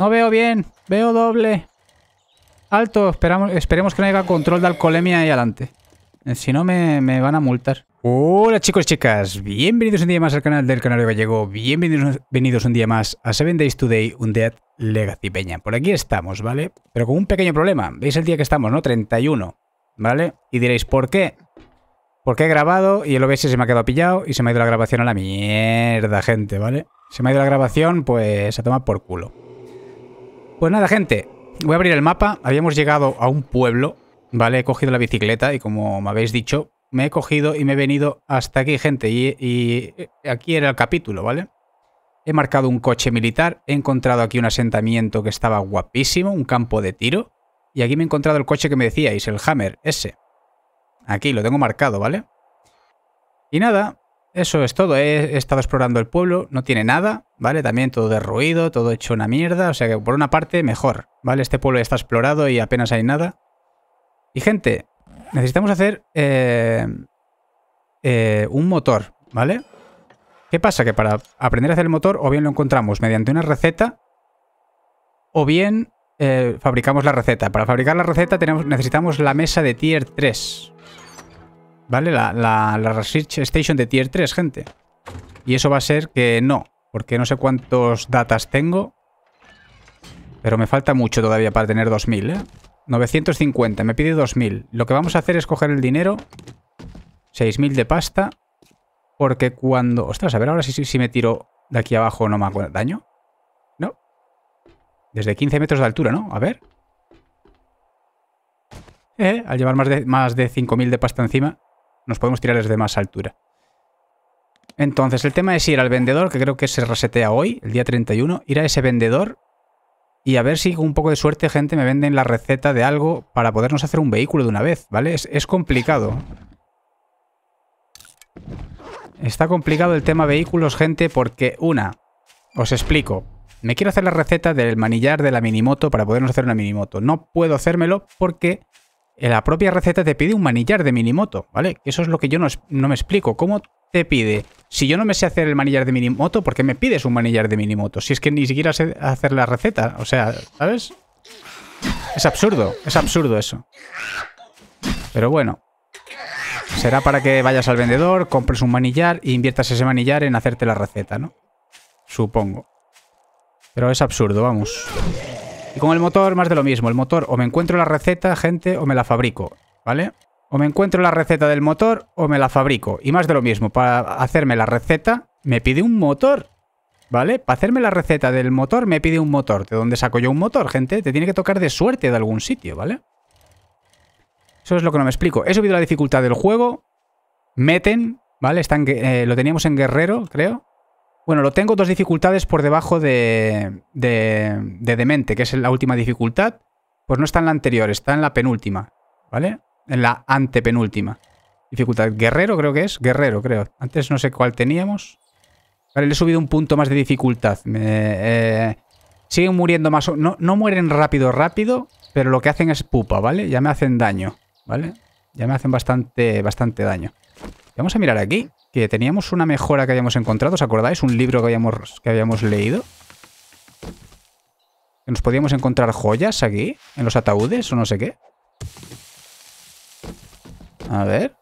No veo bien. Veo doble. Alto. Esperamos, esperemos que no haya control de alcoholemia ahí adelante. Eh, si no, me, van a multar. Hola chicos y chicas, bienvenidos un día más al canal del Canario Gallego, bienvenidos un día más a Seven Days Today un Dead Legacy Peña. Por aquí estamos, ¿vale? Pero con un pequeño problema, veis el día que estamos, ¿no? 31, ¿vale? Y diréis, ¿por qué? Porque he grabado y el OBS se me ha quedado pillado y se me ha ido la grabación a la mierda, gente, ¿vale? Se me ha ido la grabación, pues a tomar por culo. Pues nada, gente. Voy a abrir el mapa. Habíamos llegado a un pueblo, ¿vale? He cogido la bicicleta y como me habéis dicho, me he cogido y me he venido hasta aquí, gente. Y, aquí era el capítulo, ¿vale? He marcado un coche militar. He encontrado aquí un asentamiento que estaba guapísimo, un campo de tiro. Y aquí me he encontrado el coche que me decíais, el Hammer, ese. Aquí lo tengo marcado, ¿vale? Y nada, eso es todo. He estado explorando el pueblo, no tiene nada, ¿vale? También todo derruido, todo hecho una mierda. O sea que por una parte, mejor, ¿vale? Este pueblo ya está explorado y apenas hay nada. Y gente, necesitamos hacer eh, eh, un motor, ¿vale? ¿Qué pasa? Que para aprender a hacer el motor, o bien lo encontramos mediante una receta, o bien eh, fabricamos la receta. Para fabricar la receta tenemos, necesitamos la mesa de tier 3. ¿Vale? La, Research Station de Tier 3, gente. Y eso va a ser que no, porque no sé cuántos datas tengo. Pero me falta mucho todavía para tener 2000, ¿eh? 950, me pide 2000. Lo que vamos a hacer es coger el dinero. 6000 de pasta. Porque cuando... Ostras, a ver ahora si, si me tiro de aquí abajo no me hago daño. ¿No? Desde 15 metros de altura, ¿no? A ver. Eh, al llevar más más de 5000 de pasta encima. Nos podemos tirar desde más altura. Entonces, el tema es ir al vendedor, que creo que se resetea hoy, el día 31, ir a ese vendedor y a ver si con un poco de suerte, gente, me venden la receta de algo para podernos hacer un vehículo de una vez, ¿vale? Es, complicado. Está complicado el tema vehículos, gente, porque una, os explico. Me quiero hacer la receta del manillar de la minimoto para podernos hacer una minimoto. No puedo hacérmelo porque la propia receta te pide un manillar de Minimoto, ¿vale? Eso es lo que yo no, no, me explico. ¿Cómo te pide? Si yo no me sé hacer el manillar de Minimoto, ¿por qué me pides un manillar de Minimoto? Si es que ni siquiera sé hacer la receta. O sea, ¿sabes? Es absurdo, es absurdo eso. Pero bueno. Será para que vayas al vendedor, compres un manillar e inviertas ese manillar en hacerte la receta, ¿no? Supongo. Pero es absurdo, vamos con el motor, más de lo mismo. El motor, o me encuentro la receta, gente, o me la fabrico, ¿vale? O me encuentro la receta del motor, o me la fabrico. Y más de lo mismo, para hacerme la receta, me pide un motor, ¿vale? Para hacerme la receta del motor, me pide un motor. ¿De dónde saco yo un motor, gente? Te tiene que tocar de suerte de algún sitio, ¿vale? Eso es lo que no me explico. He subido la dificultad del juego. Meten, ¿vale? Están, eh, lo teníamos en guerrero, creo. Bueno, lo tengo dos dificultades por debajo de, de, de demente, que es la última dificultad. Pues no está en la anterior, está en la penúltima, ¿vale? En la antepenúltima. Dificultad guerrero creo que es, guerrero creo. Antes no sé cuál teníamos. Vale, le he subido un punto más de dificultad. Eh, siguen muriendo más... No, no mueren rápido, rápido, pero lo que hacen es pupa, ¿vale? Ya me hacen daño, ¿vale? Ya me hacen bastante, bastante daño. Vamos a mirar aquí, que teníamos una mejora que habíamos encontrado, ¿os acordáis? Un libro que habíamos, que habíamos leído. Que nos podíamos encontrar joyas aquí, en los ataúdes o no sé qué. A ver.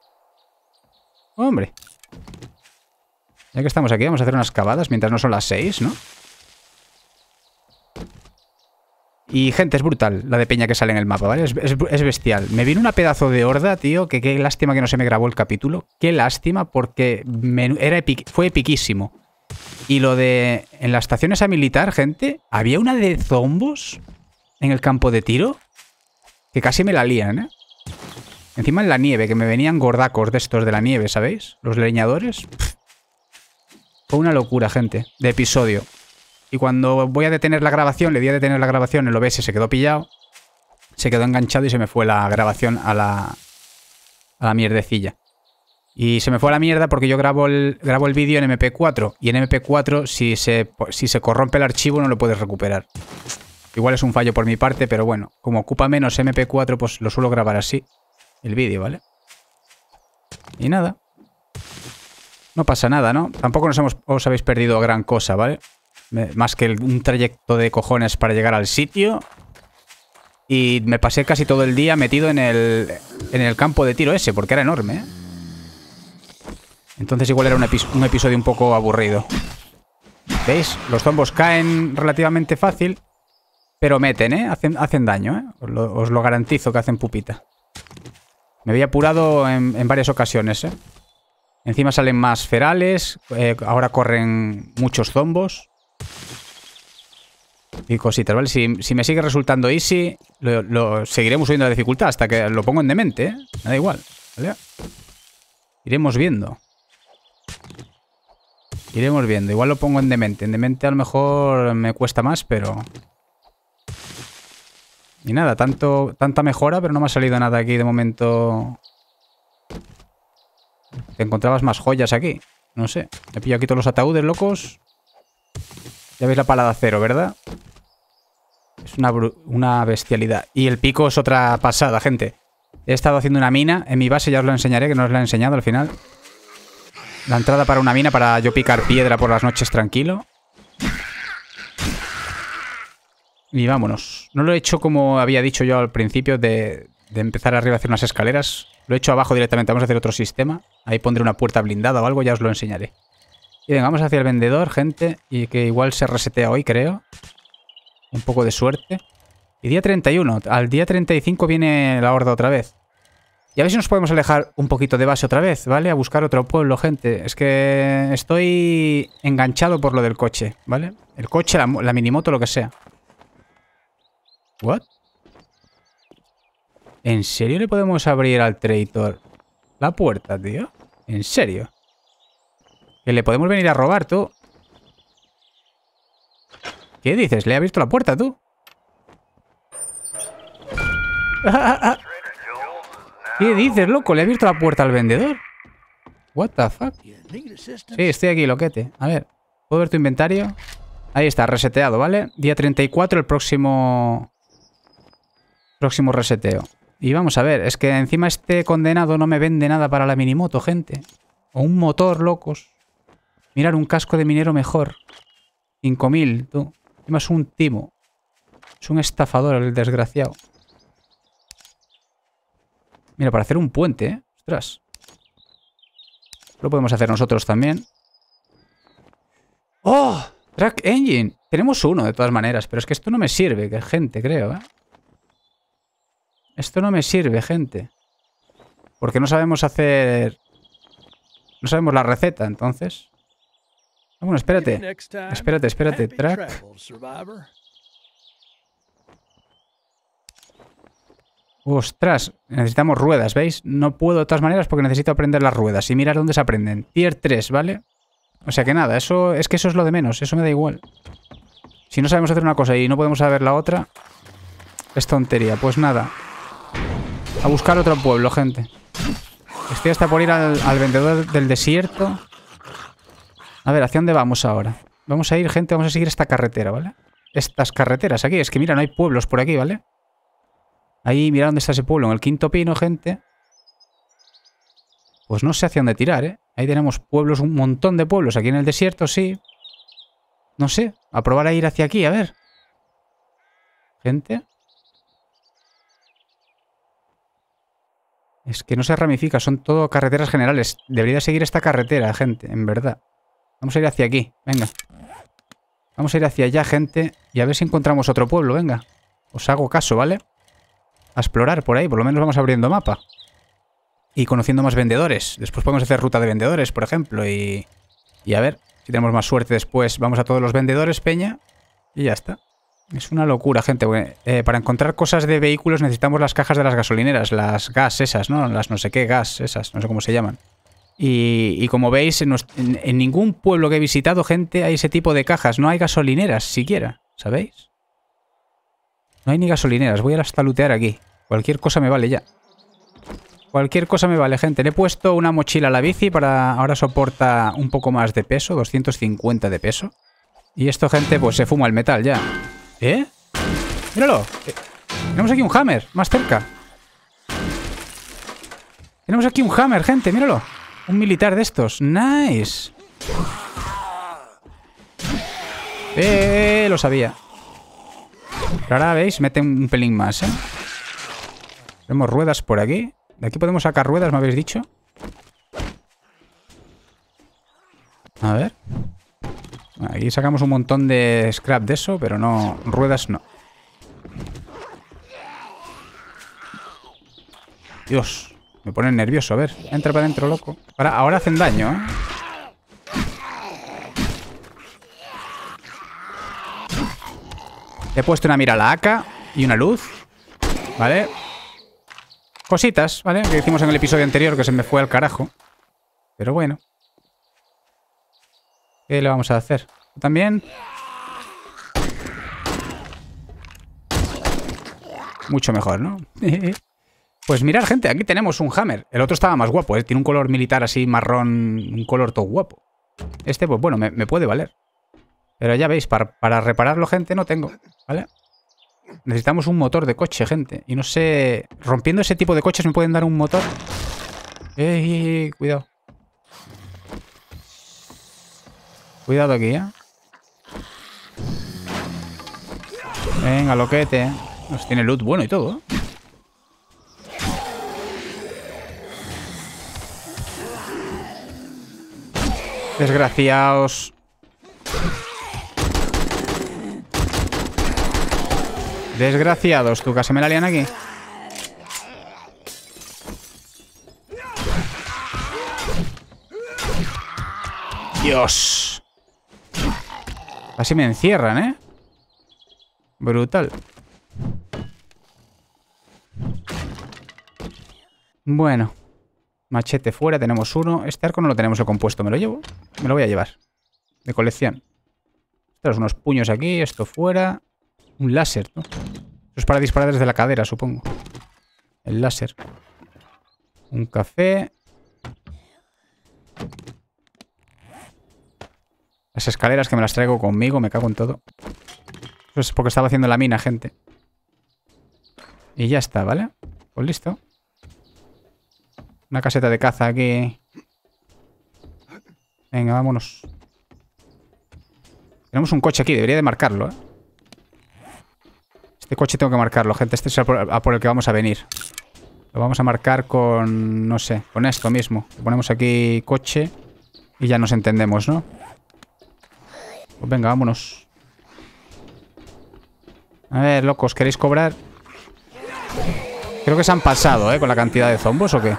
Hombre. Ya que estamos aquí, vamos a hacer unas cavadas mientras no son las seis, ¿no? Y gente, es brutal la de peña que sale en el mapa, ¿vale? Es, bestial. Me vino una pedazo de horda, tío, que qué lástima que no se me grabó el capítulo. Qué lástima, porque era fue epiquísimo. Y lo de... En las estaciones a militar, gente, había una de zombos en el campo de tiro que casi me la lían, ¿eh? Encima en la nieve, que me venían gordacos de estos de la nieve, ¿sabéis? Los leñadores. Fue una locura, gente, de episodio. Y cuando voy a detener la grabación, le di a detener la grabación, el OBS se quedó pillado, se quedó enganchado y se me fue la grabación a la, a la mierdecilla. Y se me fue a la mierda porque yo grabo el, grabo el vídeo en MP4. Y en MP4, si se, si se corrompe el archivo, no lo puedes recuperar. Igual es un fallo por mi parte, pero bueno, como ocupa menos MP4, pues lo suelo grabar así. El vídeo, ¿vale? Y nada. No pasa nada, ¿no? Tampoco nos hemos, os habéis perdido gran cosa, ¿vale? Más que un trayecto de cojones para llegar al sitio. Y me pasé casi todo el día metido en el, campo de tiro ese, porque era enorme. ¿eh? Entonces igual era un, episodio un poco aburrido. ¿Veis? Los zombos caen relativamente fácil, pero meten, ¿eh? Hacen, hacen daño, ¿eh? Os lo, garantizo que hacen pupita. Me había apurado en, varias ocasiones, ¿eh? Encima salen más ferales, eh, ahora corren muchos zombos. Y cositas, ¿vale? Si, me sigue resultando easy, lo, seguiremos subiendo la dificultad hasta que lo pongo en demente, ¿eh? Me da igual, ¿vale? Iremos viendo. Iremos viendo. Igual lo pongo en demente. En demente a lo mejor me cuesta más, pero... Y nada, tanto, tanta mejora, pero no me ha salido nada aquí de momento. Te encontrabas más joyas aquí. No sé. he pillo aquí todos los ataúdes, locos. Ya veis la palada cero, ¿verdad? Es una, una bestialidad. Y el pico es otra pasada, gente. He estado haciendo una mina en mi base, ya os lo enseñaré, que no os la he enseñado al final. La entrada para una mina para yo picar piedra por las noches tranquilo. Y vámonos. No lo he hecho como había dicho yo al principio de, de empezar arriba a hacer unas escaleras. Lo he hecho abajo directamente. Vamos a hacer otro sistema. Ahí pondré una puerta blindada o algo, ya os lo enseñaré. Y venga, vamos hacia el vendedor, gente. Y que igual se resetea hoy, creo. Un poco de suerte. Y día 31. Al día 35 viene la horda otra vez. Y a ver si nos podemos alejar un poquito de base otra vez, ¿vale? A buscar otro pueblo, gente. Es que estoy enganchado por lo del coche, ¿vale? El coche, la, la minimoto, lo que sea. ¿What? ¿En serio le podemos abrir al traitor la puerta, tío? ¿En serio? Que le podemos venir a robar, tú. ¿Qué dices? ¿Le ha abierto la puerta, tú? ¡Ah, qué dices, loco? ¿Le ha abierto la puerta al vendedor? What the fuck? Sí, estoy aquí, loquete. A ver, ¿puedo ver tu inventario? Ahí está, reseteado, ¿vale? Día 34, el próximo... Próximo reseteo. Y vamos a ver, es que encima este condenado no me vende nada para la minimoto, gente. O un motor, locos. Mirar un casco de minero mejor. 5.000, tú. Encima es un timo. Es un estafador el desgraciado. Mira, para hacer un puente, ¿eh? Ostras. Lo podemos hacer nosotros también. ¡Oh! Track Engine. Tenemos uno, de todas maneras. Pero es que esto no me sirve, gente, creo, ¿eh? Esto no me sirve, gente. Porque no sabemos hacer... No sabemos la receta, entonces. Bueno, espérate. Espérate, espérate. Track. Ostras, necesitamos ruedas, ¿veis? No puedo de todas maneras porque necesito aprender las ruedas y mirar dónde se aprenden. Tier 3, ¿vale? O sea que nada, eso es que eso es lo de menos, eso me da igual. Si no sabemos hacer una cosa y no podemos saber la otra, es tontería. Pues nada, a buscar otro pueblo, gente. Estoy hasta por ir al vendedor del desierto a ver, ¿hacia dónde vamos ahora? Vamos a ir, gente, vamos a seguir esta carretera, ¿vale? Estas carreteras aquí. Es que mira, no hay pueblos por aquí, ¿vale? Ahí, mira dónde está ese pueblo. En el quinto pino, gente. Pues no sé hacia dónde tirar, ¿eh? Ahí tenemos pueblos, un montón de pueblos. Aquí en el desierto, sí. No sé. A probar a ir hacia aquí, a ver. Gente. Es que no se ramifica, son todo carreteras generales. Debería seguir esta carretera, gente, en verdad. Vamos a ir hacia aquí, venga. Vamos a ir hacia allá, gente. Y a ver si encontramos otro pueblo, venga. Os hago caso, ¿vale? A explorar por ahí, por lo menos vamos abriendo mapa. Y conociendo más vendedores. Después podemos hacer ruta de vendedores, por ejemplo. Y, y a ver, si tenemos más suerte después, vamos a todos los vendedores, peña. Y ya está. Es una locura, gente. Eh, para encontrar cosas de vehículos necesitamos las cajas de las gasolineras, las gas esas, ¿no? Las no sé qué gas esas, no sé cómo se llaman. Y, como veis, en, ningún pueblo que he visitado, gente, hay ese tipo de cajas. No hay gasolineras siquiera, ¿sabéis? No hay ni gasolineras. Voy a hasta lootear aquí. Cualquier cosa me vale ya. Cualquier cosa me vale, gente. Le he puesto una mochila a la bici para... Ahora soporta un poco más de peso, 250 de peso. Y esto, gente, pues se fuma el metal ya. ¿Eh? ¡Míralo! Eh, tenemos aquí un hammer, más cerca. Tenemos aquí un hammer, gente, míralo. Un militar de estos. Nice. Eh, lo sabía. ahora, ¿veis? Mete un pelín más, ¿eh? Tenemos ruedas por aquí. De aquí podemos sacar ruedas, me habéis dicho. A ver. Aquí sacamos un montón de scrap de eso, pero no... Ruedas no. Dios. Me pone nervioso, a ver. Entra para adentro, loco. Ahora, ahora hacen daño, ¿eh? He puesto una mira a la AK y una luz. ¿Vale? Cositas, ¿vale? Que hicimos en el episodio anterior que se me fue al carajo. Pero bueno. ¿Qué le vamos a hacer? también? Mucho mejor, ¿no? Pues mirar, gente, aquí tenemos un Hammer. El otro estaba más guapo, ¿eh? Tiene un color militar así marrón, un color todo guapo. Este, pues bueno, me, puede valer. Pero ya veis, para, repararlo, gente, no tengo, ¿vale? Necesitamos un motor de coche, gente. Y no sé... Rompiendo ese tipo de coches me pueden dar un motor. ¡Ey, Cuidado. Cuidado aquí, ¿eh? Venga, loquete. Nos tiene loot bueno y todo, ¿eh? Desgraciados. Desgraciados, tú casi me la lian aquí. Dios. Así me encierran, ¿eh? Brutal. Bueno. Machete fuera, tenemos uno. Este arco no lo tenemos el compuesto, me lo llevo. Me lo voy a llevar. De colección. Estos unos puños aquí, esto fuera. Un láser, ¿no? Eso es para disparar desde la cadera, supongo. El láser. Un café. Las escaleras que me las traigo conmigo, me cago en todo. Eso es porque estaba haciendo la mina, gente. Y ya está, ¿vale? Pues listo. Una caseta de caza aquí. Venga, vámonos. Tenemos un coche aquí, debería de marcarlo, ¿eh? Este coche tengo que marcarlo, gente. Este es por, por el que vamos a venir. Lo vamos a marcar con, no sé, con esto mismo. Le ponemos aquí coche y ya nos entendemos, ¿no? Pues venga, vámonos. A ver, locos, ¿queréis cobrar? Creo que se han pasado, ¿eh? Con la cantidad de zombos o qué.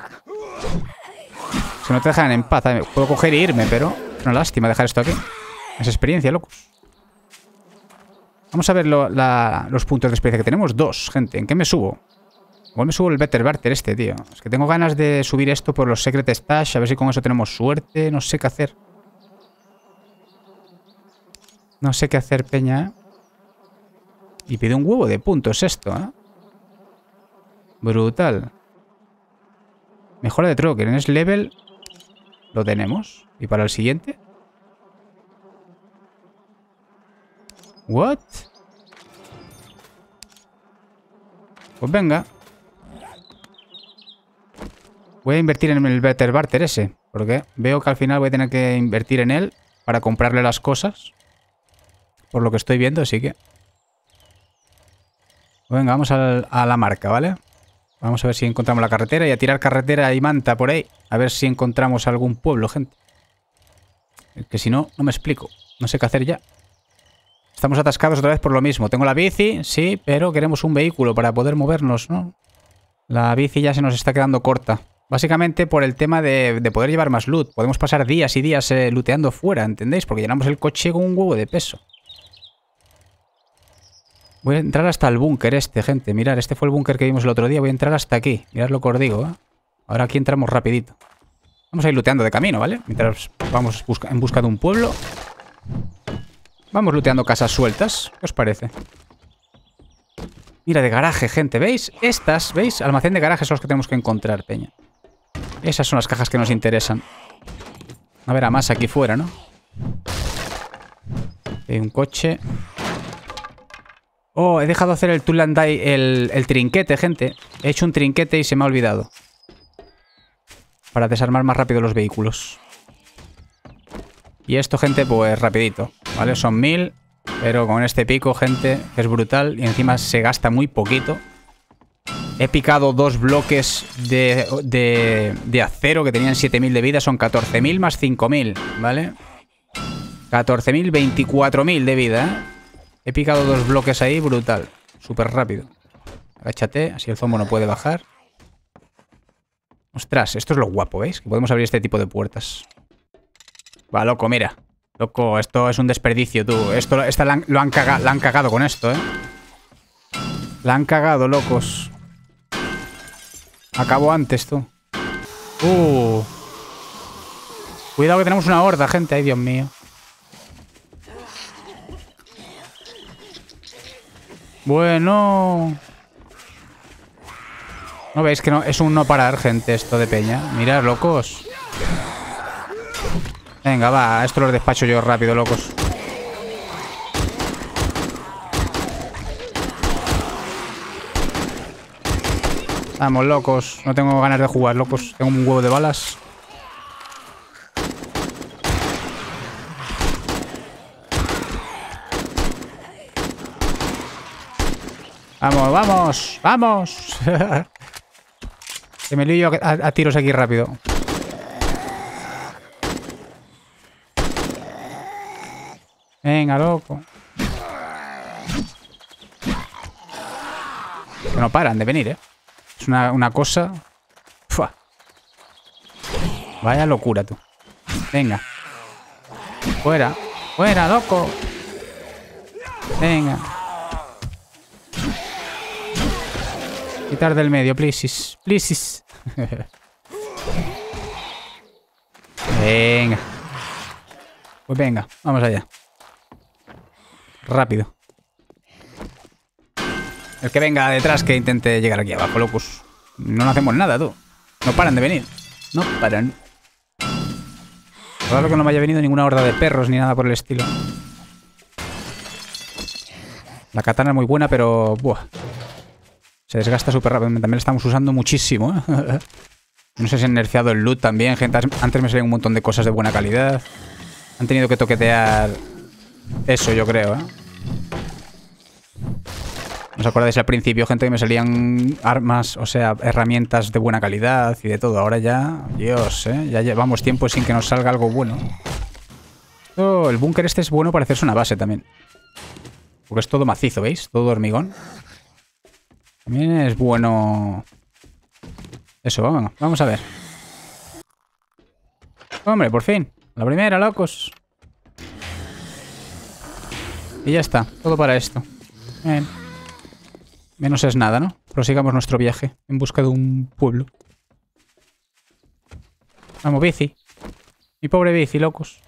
Si no te dejan en paz, puedo coger y e irme, pero... una lástima dejar esto aquí. Es experiencia, locos. Vamos a ver los puntos de experiencia que tenemos. Dos, gente. ¿En qué me subo? Igual me subo el Better Barter este, tío. Es que tengo ganas de subir esto por los Secret Stash. A ver si con eso tenemos suerte. No sé qué hacer. No sé qué hacer, peña. ¿eh? Y pide un huevo de puntos esto, ¿eh? Brutal. Mejora de troque, En ese Level lo tenemos. ¿Y para el siguiente? ¿What? Pues venga. Voy a invertir en el Better Barter ese. Porque veo que al final voy a tener que invertir en él para comprarle las cosas. Por lo que estoy viendo, así que... Pues venga, vamos a la marca, ¿vale? Vamos a ver si encontramos la carretera y a tirar carretera y manta por ahí. A ver si encontramos algún pueblo, gente. Que si no, no me explico. No sé qué hacer ya. Estamos atascados otra vez por lo mismo. Tengo la bici, sí, pero queremos un vehículo para poder movernos, ¿no? La bici ya se nos está quedando corta. Básicamente por el tema de, poder llevar más loot. Podemos pasar días y días luteando eh, looteando fuera, ¿entendéis? Porque llenamos el coche con un huevo de peso. Voy a entrar hasta el búnker este, gente. Mirad, este fue el búnker que vimos el otro día. Voy a entrar hasta aquí. Mirad lo que os digo, ¿eh? Ahora aquí entramos rapidito. Vamos a ir luteando de camino, ¿vale? Mientras vamos en busca de un pueblo. Vamos luteando casas sueltas. ¿Qué os parece? Mira, de garaje, gente. ¿Veis? Estas, ¿veis? Almacén de garaje son los que tenemos que encontrar, peña. Esas son las cajas que nos interesan. A ver, a más aquí fuera, ¿no? Hay un coche. Oh, he dejado hacer el Tulandai, el, el trinquete, gente. He hecho un trinquete y se me ha olvidado. Para desarmar más rápido los vehículos. Y esto, gente, pues rapidito. ¿Vale? Son mil. Pero con este pico, gente, es brutal. Y encima se gasta muy poquito. He picado dos bloques de, de, de acero que tenían 7.000 de vida. Son 14.000 más 5.000, ¿vale? 14.000, 24.000 de vida, ¿eh? He picado dos bloques ahí, brutal. Súper rápido. Agáchate, así el zombo no puede bajar. Ostras, esto es lo guapo, ¿veis? Que podemos abrir este tipo de puertas. Va, loco, mira. Loco, esto es un desperdicio, tú. Esto esta lo han la han cagado con esto, ¿eh? La han cagado, locos. Acabo antes, tú. Uh. Cuidado que tenemos una horda, gente. Ay, Dios mío. Bueno. ¿No veis que no? Es un no parar, gente, esto de peña. Mirad, locos. Venga, va. Esto lo despacho yo rápido, locos. Vamos, locos. No tengo ganas de jugar, locos. Tengo un huevo de balas. Vamos, vamos, vamos. que me lío a, a tiros aquí rápido. Venga, loco. no paran de venir, ¿eh? Es una, una cosa... Vaya locura, tú. Venga. Fuera. Fuera, loco. Venga. Quitar del medio, please. Please. venga. Pues venga, vamos allá. Rápido. El que venga detrás que intente llegar aquí abajo, locus. No, hacemos nada, tú. No paran de venir. No paran. Raro que no me haya venido ninguna horda de perros ni nada por el estilo. La katana es muy buena, pero... Buah. Se desgasta súper rápido. También lo estamos usando muchísimo. ¿eh? no sé si han nerfeado el loot también, gente. Antes me salían un montón de cosas de buena calidad. Han tenido que toquetear eso, yo creo. ¿eh? ¿Os acordáis al principio, gente, que me salían armas, o sea, herramientas de buena calidad y de todo? Ahora ya, Dios, ¿eh? ya llevamos tiempo sin que nos salga algo bueno. el búnker este es bueno para hacerse una base también. Porque es todo macizo, ¿veis? Todo hormigón. También es bueno... Eso, vamos. Vamos a ver. Hombre, por fin. La primera, locos. Y ya está. Todo para esto. Menos es nada, ¿no? Prosigamos nuestro viaje en busca de un pueblo. Vamos, bici. Mi pobre bici, locos.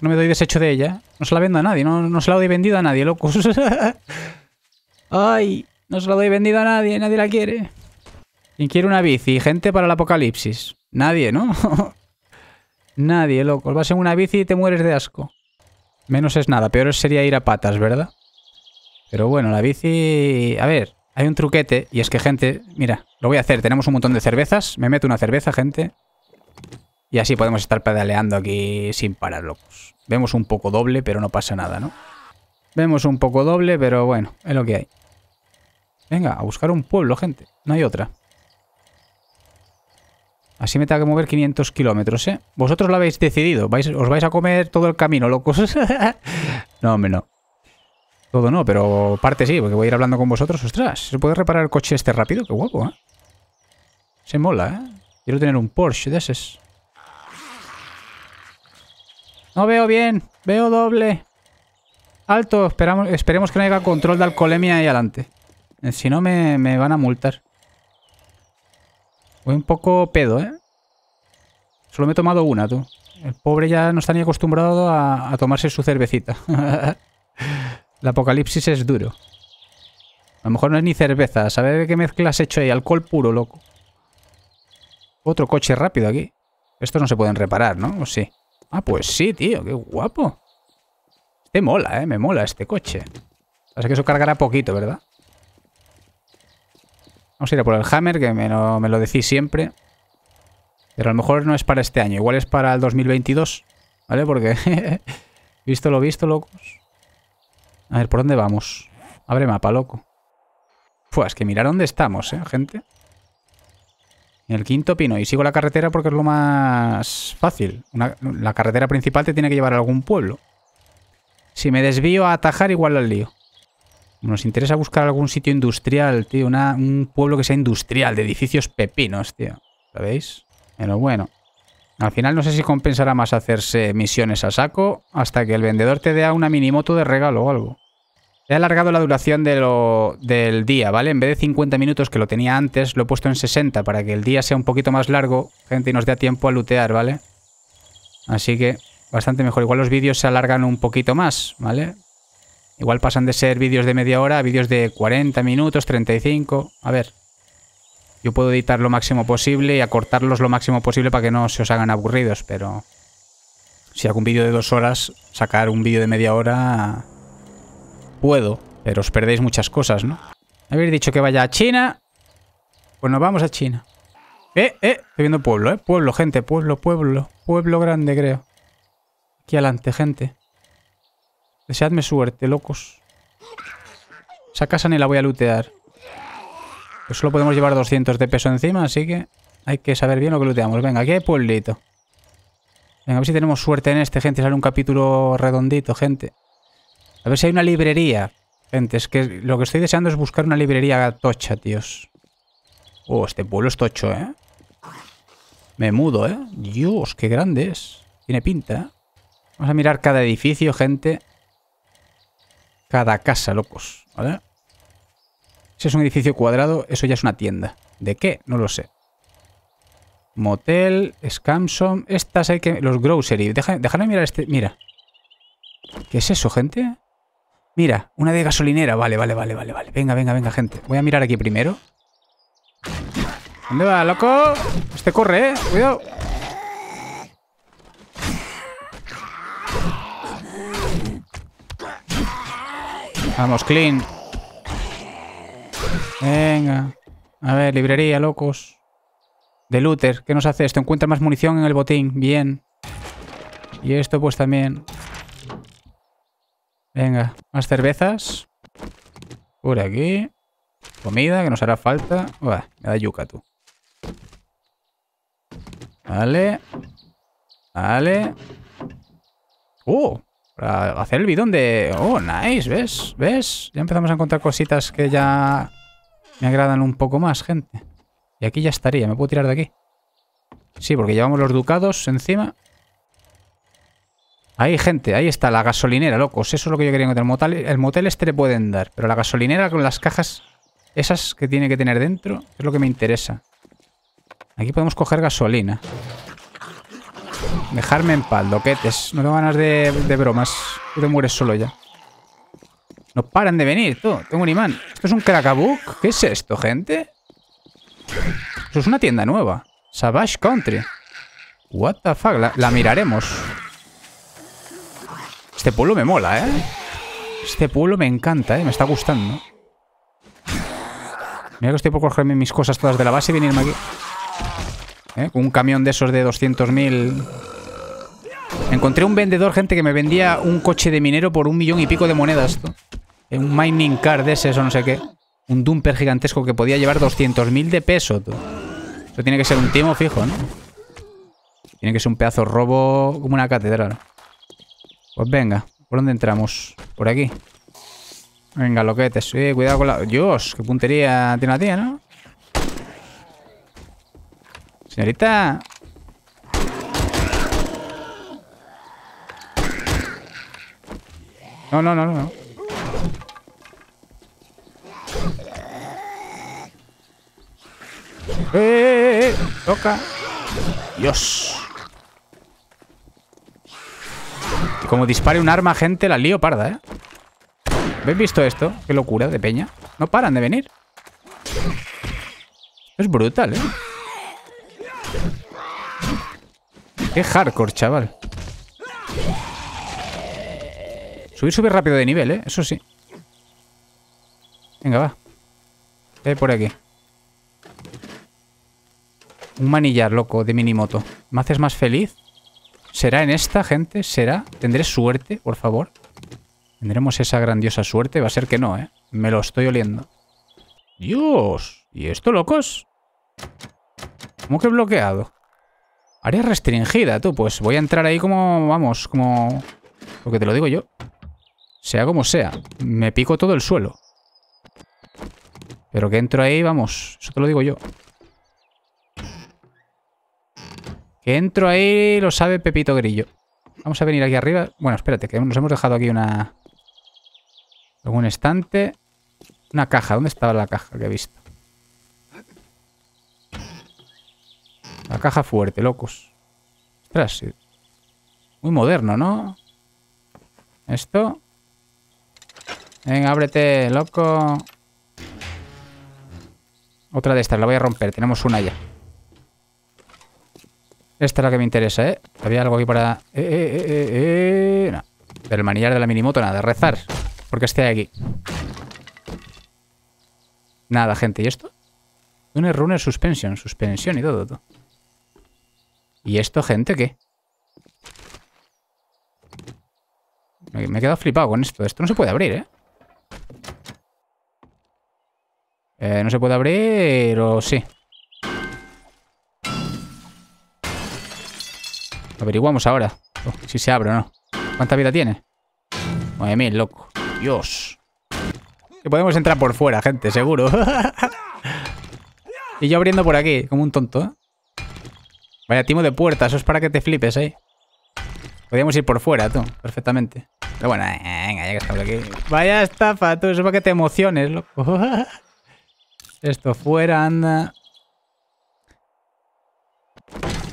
No me doy desecho de ella. No se la vendo a nadie. No, no se la doy vendido a nadie, locos. Ay. No se lo doy vendido a nadie, nadie la quiere. ¿Quién quiere una bici? Gente para el apocalipsis. Nadie, ¿no? nadie, loco. Vas en una bici y te mueres de asco. Menos es nada. Peor sería ir a patas, ¿verdad? Pero bueno, la bici... A ver, hay un truquete. Y es que, gente... Mira, lo voy a hacer. Tenemos un montón de cervezas. Me meto una cerveza, gente. Y así podemos estar pedaleando aquí sin parar, locos. Vemos un poco doble, pero no pasa nada, ¿no? Vemos un poco doble, pero bueno, es lo que hay. Venga, a buscar un pueblo, gente. No hay otra. Así me tengo que mover 500 kilómetros, ¿eh? Vosotros lo habéis decidido. ¿Vais, os vais a comer todo el camino, locos. no, hombre, no. Todo no, pero parte sí, porque voy a ir hablando con vosotros. Ostras, ¿se puede reparar el coche este rápido? Qué guapo, ¿eh? Se mola, ¿eh? Quiero tener un Porsche de esos. No veo bien. Veo doble. Alto. Esperamos, esperemos que no haya control de alcoholemia ahí adelante. Si no, me, van a multar. Voy un poco pedo, ¿eh? Solo me he tomado una, tú. El pobre ya no está ni acostumbrado a, tomarse su cervecita. El apocalipsis es duro. A lo mejor no es ni cerveza. ¿Sabes qué mezcla has hecho ahí? Alcohol puro, loco. Otro coche rápido aquí. Estos no se pueden reparar, ¿no? ¿O sí? Ah, pues sí, tío. Qué guapo. Este mola, ¿eh? Me mola este coche. sea que eso cargará poquito, ¿verdad? Vamos a ir por el Hammer, que me lo, decís siempre. Pero a lo mejor no es para este año, igual es para el 2022. ¿Vale? Porque... visto lo visto, locos. A ver, ¿por dónde vamos? Abre mapa, loco. Pues es que mirar dónde estamos, ¿eh, gente? En el quinto pino. Y sigo la carretera porque es lo más fácil. la carretera principal te tiene que llevar a algún pueblo. Si me desvío a atajar, igual al lío. Nos interesa buscar algún sitio industrial, tío. Una, un pueblo que sea industrial, de edificios pepinos, tío. veis? Pero bueno. Al final no sé si compensará más hacerse misiones a saco hasta que el vendedor te dé una minimoto de regalo o algo. He alargado la duración de del día, ¿vale? En vez de 50 minutos que lo tenía antes, lo he puesto en 60 para que el día sea un poquito más largo, gente, y nos dé tiempo a lootear, ¿vale? Así que bastante mejor. Igual los vídeos se alargan un poquito más, ¿vale? Igual pasan de ser vídeos de media hora a vídeos de 40 minutos, 35. A ver, yo puedo editar lo máximo posible y acortarlos lo máximo posible para que no se os hagan aburridos, pero si hago un vídeo de dos horas, sacar un vídeo de media hora puedo, pero os perdéis muchas cosas, ¿no? Habéis dicho que vaya a China, pues nos vamos a China. Eh, eh, estoy viendo pueblo, eh. Pueblo, gente, pueblo, pueblo. Pueblo grande, creo. Aquí adelante, gente. Deseadme suerte, locos. Esa casa ni la voy a lootear. Pues solo podemos llevar 200 de peso encima, así que hay que saber bien lo que looteamos. Venga, aquí hay pueblito. Venga, a ver si tenemos suerte en este, gente. Sale un capítulo redondito, gente. A ver si hay una librería. Gente, es que lo que estoy deseando es buscar una librería tocha, tíos. Oh, este pueblo es tocho, ¿eh? Me mudo, ¿eh? Dios, qué grande es. Tiene pinta, ¿eh? Vamos a mirar cada edificio, gente. Cada casa, locos. ¿Vale? Si es un edificio cuadrado, eso ya es una tienda. ¿De qué? No lo sé. Motel, Scamson... Estas hay que... Los Groceries. Deja, déjame mirar este... Mira. ¿Qué es eso, gente? Mira, una de gasolinera. Vale, vale, vale, vale, vale. Venga, venga, venga, gente. Voy a mirar aquí primero. ¿Dónde va, loco? Este corre, ¿eh? Cuidado. Vamos, clean. Venga. A ver, librería, locos. De looter. ¿Qué nos hace esto? Encuentra más munición en el botín. Bien. Y esto pues también. Venga. Más cervezas. Por aquí. Comida, que nos hará falta. me da yuca, tú. Vale. Vale. ¡Oh! hacer el bidón de... Oh, nice, ¿ves? ¿Ves? Ya empezamos a encontrar cositas que ya me agradan un poco más, gente. Y aquí ya estaría, me puedo tirar de aquí. Sí, porque llevamos los ducados encima. Ahí, gente, ahí está, la gasolinera, locos. Pues eso es lo que yo quería encontrar. El el motel este le pueden dar, pero la gasolinera con las cajas esas que tiene que tener dentro es lo que me interesa. Aquí podemos coger gasolina. Dejarme en paz, No tengo ganas de, de bromas. Tú te mueres solo ya. No paran de venir, Tengo un imán. ¿Esto es un crackabook? ¿Qué es esto, gente? Eso es una tienda nueva. Savage Country. What the fuck. La, miraremos. Este pueblo me mola, ¿eh? Este pueblo me encanta, ¿eh? Me está gustando. Mira que estoy por cogerme mis cosas todas de la base y venirme aquí. ¿Eh? Un camión de esos de 200.000... Encontré un vendedor, gente, que me vendía un coche de minero por un millón y pico de monedas. Eh, un mining car de ese, o no sé qué. Un dumper gigantesco que podía llevar 200.000 de peso. ¿tú? Eso tiene que ser un timo fijo, ¿no? Tiene que ser un pedazo robo como una catedral. Pues venga, ¿por dónde entramos? Por aquí. Venga, loquetes. Sí, eh, cuidado con la... Dios, qué puntería tiene la tía, ¿no? Señorita... No, no, no, no. Eh eh, ¡Eh, eh, eh! ¡Toca! ¡Dios! Como dispare un arma, gente, la lío parda, ¿eh? ¿Habéis visto esto? Qué locura de peña. No paran de venir. Es brutal, ¿eh? Qué hardcore, chaval. Subir, subir rápido de nivel, ¿eh? Eso sí. Venga, va. Eh, por aquí. Un manillar, loco, de minimoto. ¿Me haces más feliz? ¿Será en esta, gente? ¿Será? ¿Tendré suerte, por favor? ¿Tendremos esa grandiosa suerte? Va a ser que no, ¿eh? Me lo estoy oliendo. ¡Dios! ¿Y esto, locos? ¿Cómo que bloqueado? Área restringida, tú. Pues voy a entrar ahí como... Vamos, como... Lo que te lo digo yo. Sea como sea, me pico todo el suelo. Pero que entro ahí, vamos, eso te lo digo yo. Que entro ahí, lo sabe Pepito Grillo. Vamos a venir aquí arriba. Bueno, espérate, que nos hemos dejado aquí una... Algún estante. Una caja. ¿Dónde estaba la caja que he visto? La caja fuerte, locos. Ostras, muy moderno, ¿no? Esto. Venga, ábrete, loco. Otra de estas, la voy a romper. Tenemos una ya. Esta es la que me interesa, ¿eh? Había algo aquí para... Eh, eh, eh, eh, eh no. Del manillar de la minimoto, nada, rezar. Porque esté aquí. Nada, gente. ¿Y esto? Un runner suspension. Suspensión y todo, todo. ¿Y esto, gente, qué? Me he quedado flipado con esto. Esto no se puede abrir, ¿eh? Eh, ¿No se puede abrir o sí? Averiguamos ahora oh, si se abre o no. ¿Cuánta vida tiene? 9000, loco. Dios. Que podemos entrar por fuera, gente, seguro. y yo abriendo por aquí, como un tonto. ¿eh? Vaya timo de puerta, eso es para que te flipes ¿eh? Podríamos ir por fuera, tú, perfectamente. Pero bueno, eh, venga, ya que estamos aquí. Vaya estafa, tú, eso para que te emociones, loco. Esto fuera, anda.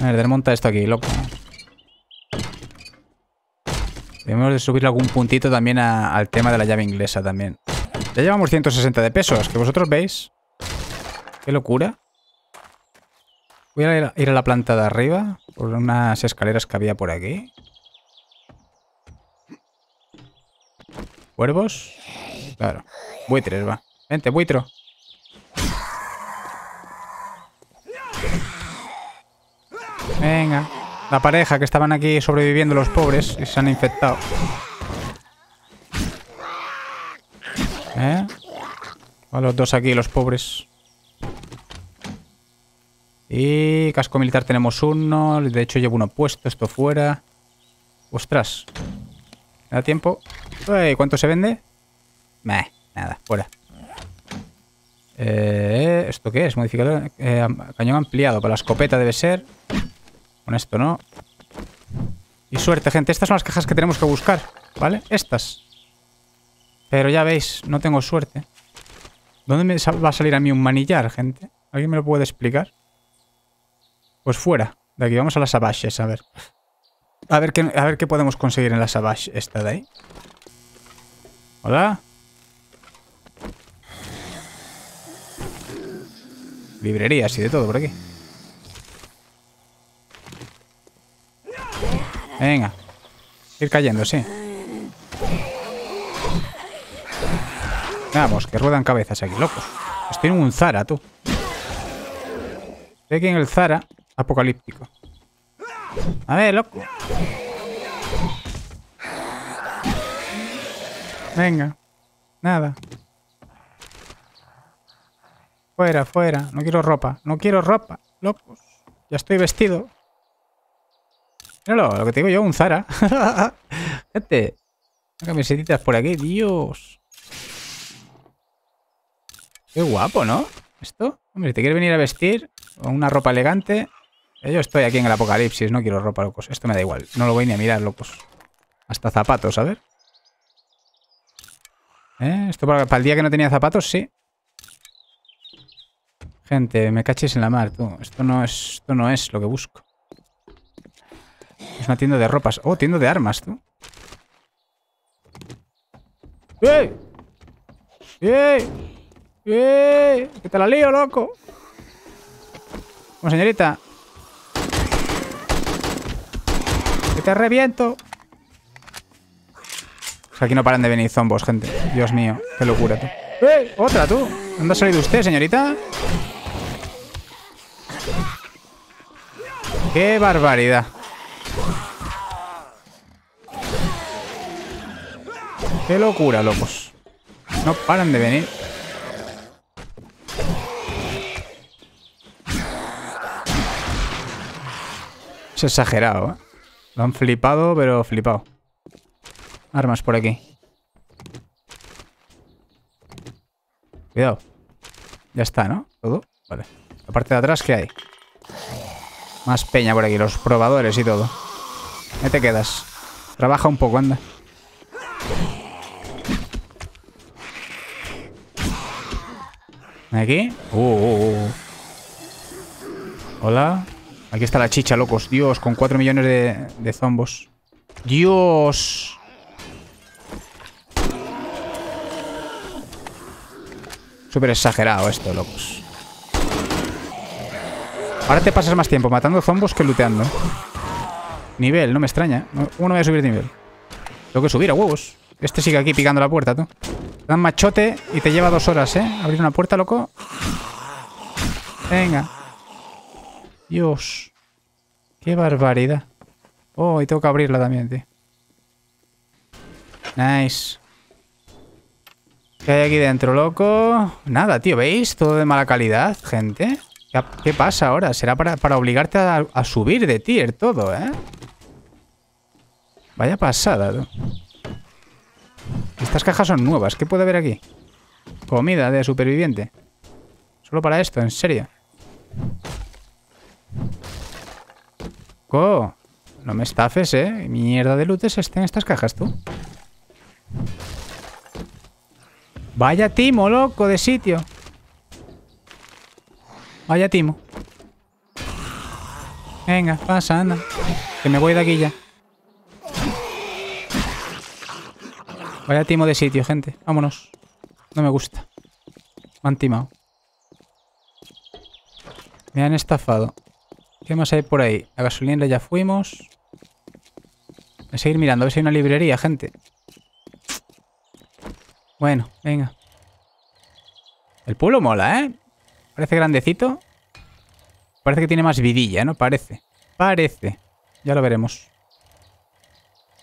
A ver, desmonta esto aquí, loco. Debemos de subirle algún puntito también al tema de la llave inglesa también. Ya llevamos 160 de pesos, que vosotros veis. Qué locura. Voy a ir a la planta de arriba, por unas escaleras que había por aquí. ¿Cuervos? Claro. Buitres, va. Vente, buitro. Venga. La pareja que estaban aquí sobreviviendo los pobres y se han infectado. ¿Eh? A los dos aquí, los pobres. Y casco militar tenemos uno. De hecho llevo uno puesto, esto fuera. Ostras. ¿Me da tiempo? ¿Cuánto se vende? Meh, nada, fuera. Eh, ¿Esto qué es? Modificador. Eh, cañón ampliado. Para la escopeta debe ser. Con esto, ¿no? Y suerte, gente. Estas son las cajas que tenemos que buscar. ¿Vale? Estas. Pero ya veis, no tengo suerte. ¿Dónde me va a salir a mí un manillar, gente? ¿Alguien me lo puede explicar? Pues fuera. De aquí vamos a las abashes. a ver. A ver qué, a ver qué podemos conseguir en las abashes esta de ahí. Hola. Librerías y de todo por aquí. Venga. Ir cayendo, sí. Vamos, que ruedan cabezas aquí, locos. Pues tiene un Zara, tú. Estoy aquí en el Zara apocalíptico. A ver, loco. Venga. Nada. Fuera, fuera. No quiero ropa. No quiero ropa. Locos. Ya estoy vestido. Míralo, lo que tengo yo, un Zara. Gente. camiseta por aquí. Dios. Qué guapo, ¿no? Esto. Hombre, te quiere venir a vestir una ropa elegante. Eh, yo estoy aquí en el apocalipsis. No quiero ropa, locos. Esto me da igual. No lo voy ni a mirar, locos. Hasta zapatos, a ver. ¿Eh? Esto para, el día que no tenía zapatos, sí. Gente, me caches en la mar, tú. Esto no es, esto no es lo que busco. Es una tienda de ropas. Oh, tienda de armas, tú. ¡Ey! ¡Ey! ¡Ey! ¡Que te la lío, loco! Bueno, señorita. ¡Que te reviento! aquí no paran de venir zombos, gente. Dios mío, qué locura, ¡Eh! ¡Otra, tú! ¿Dónde ha salido usted, señorita? ¡Qué barbaridad! ¡Qué locura, locos! No paran de venir. Es exagerado, ¿eh? Lo han flipado, pero flipado. Armas por aquí. Cuidado. Ya está, ¿no? Todo. Vale. La parte de atrás, ¿qué hay? Más peña por aquí, los probadores y todo. ¿Qué te quedas? Trabaja un poco, anda. Aquí. Uh, uh, uh, uh, Hola. Aquí está la chicha, locos. Dios, con 4 millones de, de zombos. Dios. Súper exagerado esto, locos. Ahora te pasas más tiempo matando zombos que looteando. Nivel, no me extraña. Uno voy a subir de nivel. Tengo que subir a huevos. Este sigue aquí picando la puerta, tú. Te dan machote y te lleva dos horas, ¿eh? Abrir una puerta, loco. Venga. Dios. Qué barbaridad. Oh, y tengo que abrirla también, tío. Nice. ¿Qué hay aquí dentro, loco? Nada, tío, ¿veis? Todo de mala calidad, gente. ¿Qué, pasa ahora? Será para, obligarte a, subir de tier todo, ¿eh? Vaya pasada, Estas cajas son nuevas. ¿Qué puede haber aquí? Comida de superviviente. Solo para esto, en serio. Co, no me estafes, ¿eh? Mierda de loot es este en estas cajas, tú. Vaya timo, loco, de sitio. Vaya timo. Venga, pasa, anda. Que me voy de aquí ya. Vaya timo de sitio, gente. Vámonos. No me gusta. Me han timado. Me han estafado. ¿Qué más hay por ahí? La gasolina ya fuimos. Voy a seguir mirando, a ver si hay una librería, gente. Bueno, venga. El pueblo mola, ¿eh? Parece grandecito. Parece que tiene más vidilla, ¿no? Parece. Parece. Ya lo veremos.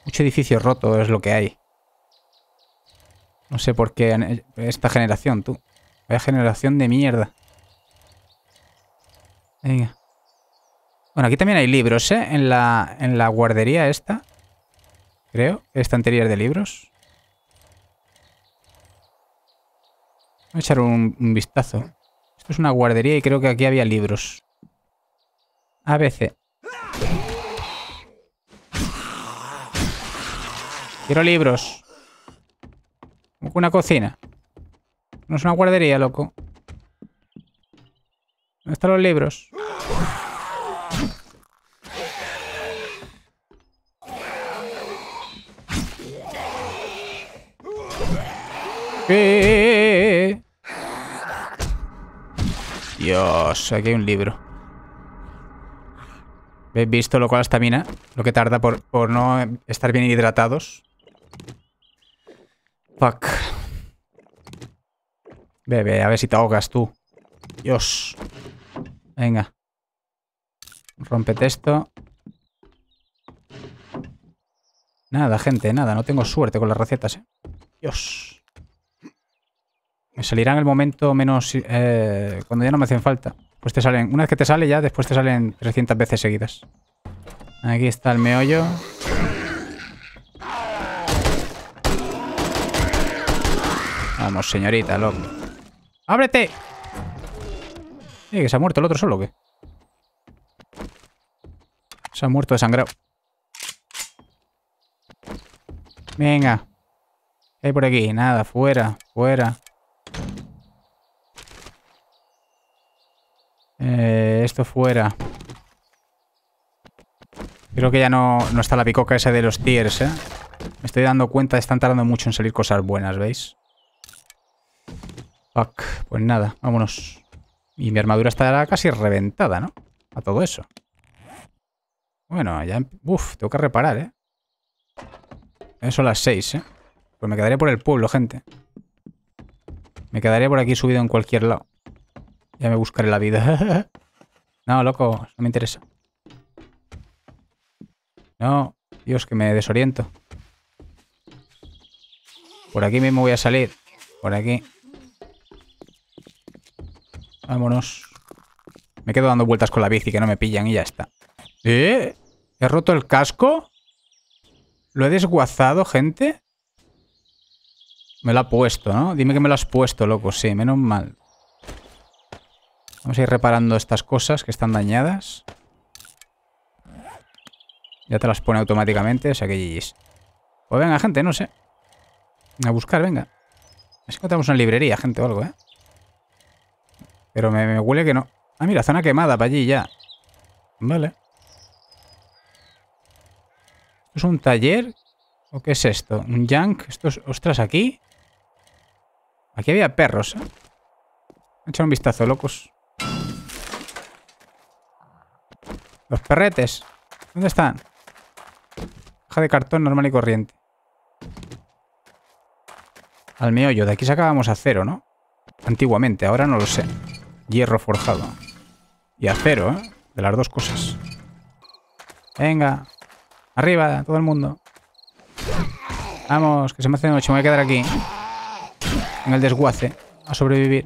Mucho edificio roto es lo que hay. No sé por qué esta generación, tú. Vaya generación de mierda. Venga. Bueno, aquí también hay libros, ¿eh? En la, en la guardería esta. Creo. anterior de libros. a echar un, vistazo. Esto es una guardería y creo que aquí había libros. A ABC. Quiero libros. Una cocina. No es una guardería, loco. ¿Dónde están los libros? ¡Eh, Dios, aquí hay un libro. ¿Habéis visto lo cual esta mina? Eh? Lo que tarda por, no estar bien hidratados. Fuck. Bebe, a ver si te ahogas tú. Dios. Venga. Rompete esto. Nada, gente, nada. No tengo suerte con las recetas, eh. Dios. Me salirán en el momento menos... Eh, cuando ya no me hacen falta. Pues te salen... Una vez que te sale ya, después te salen 300 veces seguidas. Aquí está el meollo. Vamos, señorita, loco. ¡Ábrete! Eh, que se ha muerto el otro solo, ¿o qué? Se ha muerto de sangrado Venga. ¿Qué hay por aquí? Nada, fuera, fuera. Eh, esto fuera. Creo que ya no, está la picoca esa de los tiers, ¿eh? Me estoy dando cuenta, están tardando mucho en salir cosas buenas, ¿veis? Fuck. Pues nada, vámonos. Y mi armadura estará casi reventada, ¿no? A todo eso. Bueno, ya... Em-, uf, tengo que reparar, ¿eh? ¿eh? Son las seis ¿eh? Pues me quedaré por el pueblo, gente. Me quedaré por aquí subido en cualquier lado. Ya me buscaré la vida. no, loco, no me interesa. No, Dios, que me desoriento. Por aquí mismo voy a salir. Por aquí. Vámonos. Me quedo dando vueltas con la bici que no me pillan y ya está. ¿Eh? ¿He roto el casco? ¿Lo he desguazado, gente? Me lo ha puesto, ¿no? Dime que me lo has puesto, loco. Sí, menos mal. Vamos a ir reparando estas cosas que están dañadas. Ya te las pone automáticamente, o sea que GG's. Pues venga, gente, no sé. A buscar, venga. Es que encontramos una librería, gente, o algo, ¿eh? Pero me, huele que no. Ah, mira, zona quemada para allí ya. Vale. es un taller? ¿O qué es esto? ¿Un junk? Esto es... Ostras, aquí. Aquí había perros, ¿eh? Echar un vistazo, locos. Los perretes. ¿Dónde están? Caja de cartón normal y corriente. Al meollo. De aquí sacábamos acero, ¿no? Antiguamente. Ahora no lo sé. Hierro forjado. Y acero, ¿eh? De las dos cosas. Venga. Arriba, todo el mundo. Vamos, que se me hace noche. Me voy a quedar aquí. En el desguace. A sobrevivir.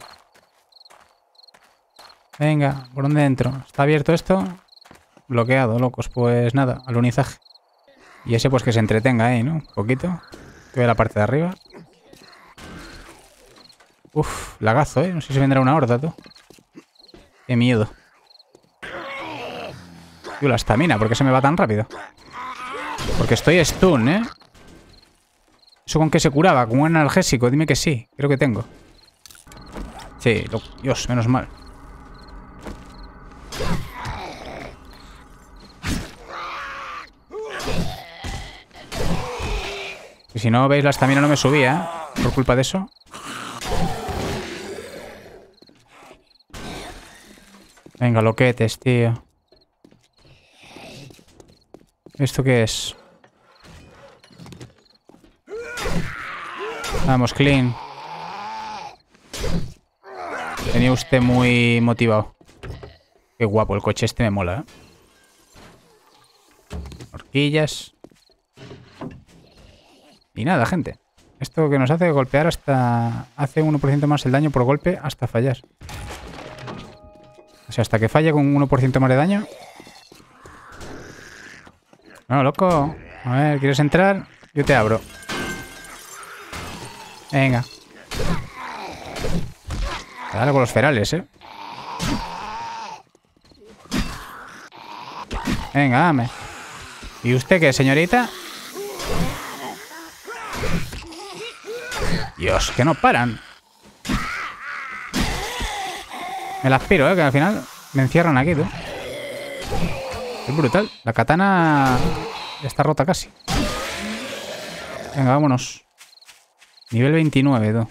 Venga, ¿por dónde entro? ¿Está abierto esto? bloqueado, locos. Pues nada, alunizaje. Y ese pues que se entretenga eh ¿no? Un poquito. Que ve la parte de arriba. Uf, lagazo, ¿eh? No sé si vendrá una horda, tú. Qué miedo. Yo la estamina, ¿por qué se me va tan rápido? Porque estoy stun, ¿eh? ¿Eso con qué se curaba? ¿Con un analgésico? Dime que sí. Creo que tengo. Sí, lo... Dios, menos mal. si no, veis, la estamina no me subía, ¿eh? Por culpa de eso. Venga, loquetes, tío. ¿Esto qué es? Vamos, clean. Tenía usted muy motivado. Qué guapo, el coche este me mola, ¿eh? Horquillas. Y nada, gente. Esto que nos hace golpear hasta... Hace 1% más el daño por golpe hasta fallar. O sea, hasta que falle con 1% más de daño. No, loco. A ver, ¿quieres entrar? Yo te abro. Venga. Dale con los ferales, ¿eh? Venga, dame. ¿Y usted qué, señorita? Dios, que no paran. Me las piro, ¿eh? Que al final me encierran aquí, tú. Es brutal. La katana está rota casi. Venga, vámonos. Nivel 29, tú.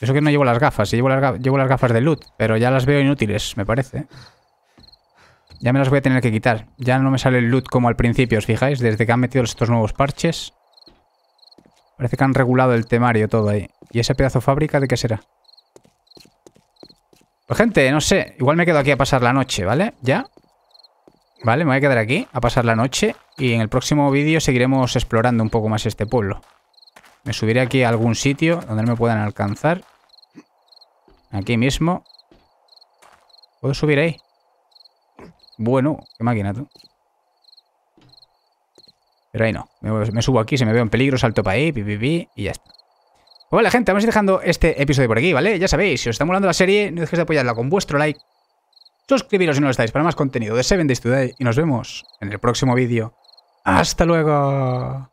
Eso que no llevo las gafas. llevo las, gafas, llevo las gafas de loot, pero ya las veo inútiles, me parece. Ya me las voy a tener que quitar. Ya no me sale el loot como al principio, ¿os fijáis? Desde que han metido estos nuevos parches. Parece que han regulado el temario todo ahí. ¿Y ese pedazo fábrica de qué será? Pues gente, no sé. Igual me quedo aquí a pasar la noche, ¿vale? ¿Ya? Vale, me voy a quedar aquí a pasar la noche. Y en el próximo vídeo seguiremos explorando un poco más este pueblo. Me subiré aquí a algún sitio donde no me puedan alcanzar. Aquí mismo. ¿Puedo subir ahí? Bueno, qué máquina tú. Pero ahí no. Me, subo aquí, si me veo en peligro, salto para ahí, pi, pi, y ya está. Hola gente, vamos a ir dejando este episodio por aquí, ¿vale? Ya sabéis, si os está molando la serie, no dejéis de apoyarla con vuestro like, suscribiros si no lo estáis para más contenido de Seven Days Today y nos vemos en el próximo vídeo. ¡Hasta luego!